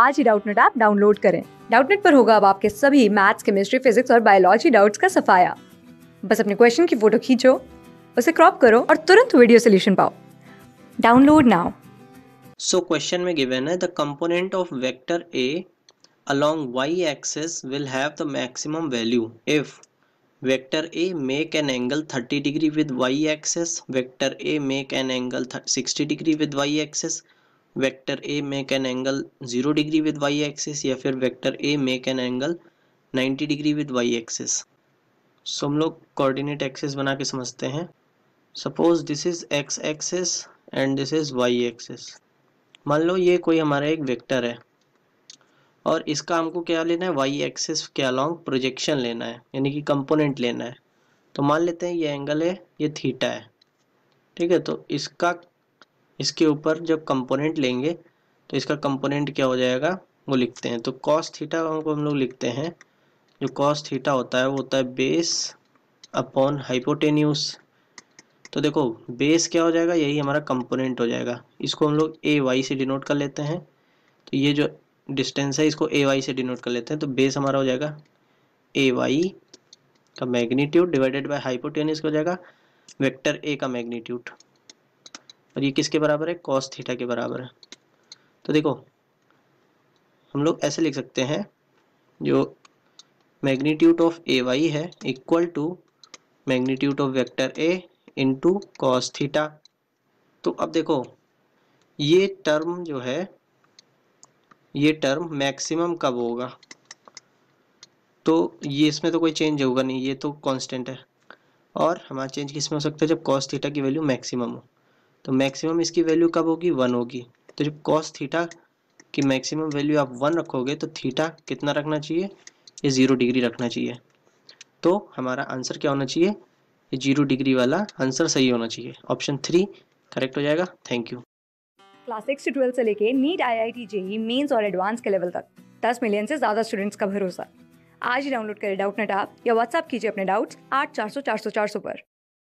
आज ही Doubtnut app download करें डाउटनेट पर होगा अब आपके सभी मैथ्स केमिस्ट्री फिजिक्स और बायोलॉजी डाउट्स का सफाया बस अपने क्वेश्चन की फोटो खींचो उसे क्रॉप करो और तुरंत वीडियो सोल्यूशन पाओ डाउनलोड नाउ सो क्वेश्चन में गिवन है the component of vector A along Y axis will have the maximum value if vector A make an angle 30 degree with Y axis vector A make an angle 60 degree with Y axis vector A make an angle zero degree with Y axis या फिर vector A make an angle ninety degree with Y axis so हम लोग coordinate axis बना के समझते हैं suppose this is X axis and this is Y axis मान लो ये कोई हमारा एक वेक्टर है और इसका हमको क्या लेना है वाई एक्सिस के अलॉन्ग प्रोजेक्शन लेना है यानी कि कंपोनेंट लेना है तो मान लेते हैं ये एंगल है ये थीटा है ठीक है तो इसका इसके ऊपर जब कंपोनेंट लेंगे तो इसका कंपोनेंट क्या हो जाएगा वो लिखते हैं तो कॉस थीटा को हम लोग लिखते हैं जो कॉस थीटा होता है वो होता है बेस अपॉन हाइपोटेन्यूस तो देखो बेस क्या हो जाएगा यही हमारा कंपोनेंट हो जाएगा इसको हम लोग ए वाई से डिनोट कर लेते हैं तो ये जो डिस्टेंस है इसको ए वाई से डिनोट कर लेते हैं तो बेस हमारा हो जाएगा ए वाई का मैग्नीट्यूड डिवाइडेड बाय हाइपोटेनिस हो जाएगा वेक्टर ए का मैग्नीट्यूड और ये किसके बराबर है कॉस थीटा के बराबर है तो देखो हम लोग ऐसे लिख सकते हैं जो मैग्नीट्यूड ऑफ ए वाई है equal to magnitude of vector A into cos theta तो अब देखो ये टर्म जो है ये टर्म मैक्सिमम कब होगा तो ये इसमें तो कोई चेंज होगा नहीं ये तो कांस्टेंट है और हमारा चेंज किस में हो सकता है जब कॉस थीटा की वैल्यू मैक्सिमम हो तो मैक्सिमम इसकी वैल्यू कब होगी वन होगी तो जब कॉस थीटा की मैक्सिमम वैल्यू आप वन रखोगे तो थीटा कितना रखना चाहिए ये ज़ीरो डिग्री रखना चाहिए तो हमारा आंसर क्या होना चाहिए ये जीरो डिग्री वाला आंसर सही होना चाहिए ऑप्शन थ्री करेक्ट हो जाएगा थैंक यू क्लास सिक्स से ट्वेल्थ से लेके NEET I I T JEE mains और एडवांस के लेवल तक दस मिलियन से ज़्यादा स्टूडेंट्स का भरोसा आज ही डाउनलोड करें डाउट नेट आप या व्हाट्सअप कीजिए अपने डाउट्स आठ चार सौ चार सौ चार सौ पर